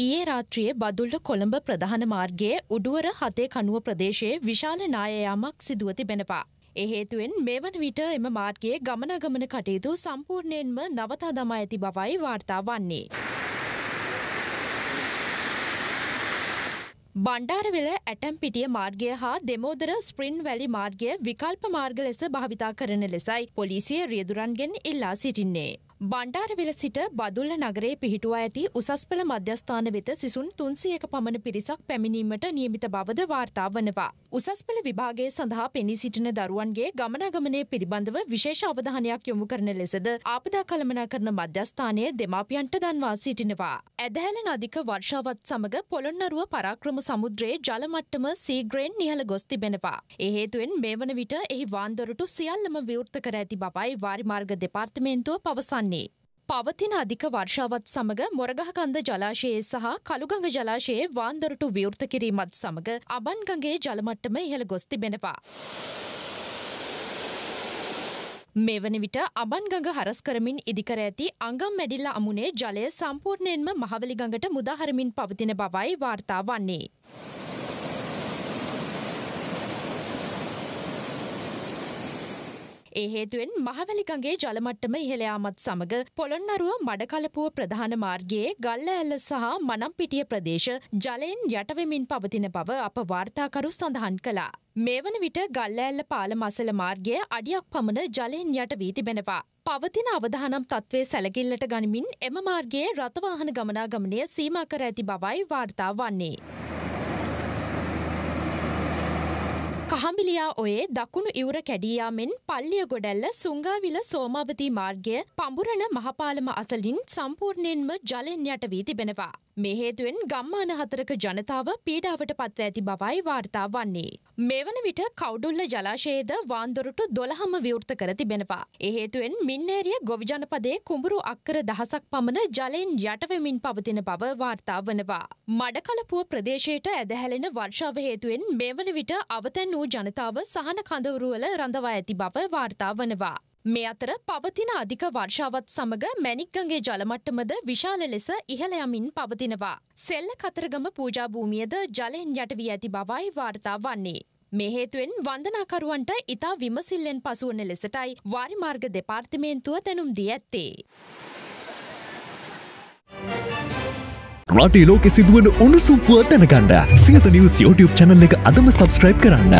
ඊයේ රාත්‍රියේ බදුල්ල කොළඹ ප්‍රධාන මාර්ගයේ උඩුවර හතේ කනුව ප්‍රදේශයේ විශාල නායයාමක් සිදුව තිබෙනවා. එහේතුවෙන් මෙවන විට එම මාර්ගයේ ගමනගමන කටයුතු සම්පූර්ණයෙන්ම නවතා දමා ඇති බවයි වාර්තා වන්නේ. බණ්ඩාරවෙල ඇටම්පිටිය මාර්ගය හා දෙමෝදර ස්ප්‍රින් වැලි මාර්ගය විකල්ප මාර්ග ලෙස භාවිතා කරන ලෙසයි පොලිසිය රියදුරන්ගෙන් ඉල්ලා සිටින්නේ. බණ්ඩාරවෙල සිට බදුල්ල නගරේ පිහිටුවා ඇති උසස්පල මධ්‍යස්ථාන වෙත සිසුන් තුන්සියක පමණ පිරිසක් පැමිණීමට නියමිත බවද වාර්තා වනවා. උසස්පල විභාගය සඳහා පෙනී සිටින දරුවන්ගේ ගමනාගමනය පිළිබඳව විශේෂ අවධානයක් යොමු කරන ලෙසද ආපදා කළමනා කරන මධ්‍යස්ථානය දෙමාපියන්ට දන්වා සිටිනවා. ඇදහැලන අධික වර්ෂාවත් සමඟ පොළොන්නරුව පරාක්‍රම සමුද්‍රයේ ජලමට්ටම සීග්‍රයෙන් නිහල ගොස් තිබෙනවා. එහේතුවෙන් මේ වන විට එහි වාන්දොරටු සියල්ලම විවෘත කර ඇති බවයි වාරිමාර්ග දෙපාර්තමේන්තුව පවසන්නේ. වන්නේ. පවතින අධික වර්ෂාවත් සමඟ මොරගහකන්ද ජලාශයේ සහ කළුගඟ ජලාශයේ වාන්දරටු විවෘත කිරීමත් සමඟ අබන්ගගේ ජලමට්ටම ඉහළ ගොස් තිබෙනවා. මෙවැනි විට අබන්ගඟ හරස් කරමින් ඉදිකර ඇති අංගම් මැඩිල්ල අමුණේ ජලය සම්පූර්ණයෙන්ම මහවැලිගඟට මුදාහරමින් පවතින බවයි වාර්තා වන්නේ. ඒ හේතුවෙන් මහවැලිගගේ ජලමට්ටම ඉහළයාමත් සමඟ පොළොන්නරුව මඩකලපුුව ප්‍රධාන මාර්ගයේ ගල්ල ඇල්ල සහ මනම්පිටිය ප්‍රදේශ ජලයෙන් යටවෙමින් පවතින බව අප වාර්තාකරු සඳහන් කලා. මේ වන විට ගල්ලඇල්ල පාල මසල මාර්ගය අඩියක් පමණ ජලයෙන් යට වී තිබෙනවා. පවතින අවධානම් තත්ත්වය සැලකිල්ලට ගනිමින් එම මාර්ගයේ රථවාහන ගමනාගමනය සීමා කර ඇති බවයි වාර්තා වන්නේ. කහමිලියා ඔයේ දකුණු ඉවර කැඩියා මෙන් පල්ලිය ගොඩැල්ල සුංගාවිල සෝමාවතී මාර්ගය පඹුරණ මහපාලම අසලින් සම්පූර්ණයෙන්ම ජලෙන් යට වී තිබෙනවා. මේ හේතුවෙන් ගම්මාන හතරක ජනතාව පීඩාවට පත්ව ඇති බවයි වාර්තා වන්නේ. මෙවන විට කවුඩුල්ල ජලාශයේද වාන්දොරටු දොළහම විවෘත කර තිබෙනවා. එහේතුවෙන් මින්නේරිය ගොවිජනපදයේ කුඹුරු අක්කර දහසක් පමණ ජලයෙන් යටවෙමින් පවතින බව වාර්තා වනවා. මඩකලපුව ප්‍රදේශයට ඇදහැලෙන වර්ෂාව හේතුවෙන් මෙවන විට අවතැන් වූ ජනතාව සහන කඳවුරුවල රඳවා ඇති බව වාර්තා වනවා. මේ අතර පවතින අධික වර්ෂාවත් සමඟ මැනික්ගගේ ජලමට්ටමද විශාල ලෙස ඉහළ යමින් පවතිනවා. සෙල්ල කතරගම පූජාභූමියද ජලයෙන් යටවී ඇති බවයි වාර්තා වන්නේ. මෙහේතුවෙන් වන්දනාකරුවන්ට ඉතා විමසිල්ලෙන් පසුවන ලෙසටයි වාරිමාර්ග දෙපාර්තිමේන්තුව දැනුම් දී ඇත්තේ. රටේ ලෝකෙ සිදුවන උණුසුම්පුව දැනගණ්ඩ සියත නිවස් YouTube චැනල් එක අදම සබස්ක්‍රයිබ් කරන්න.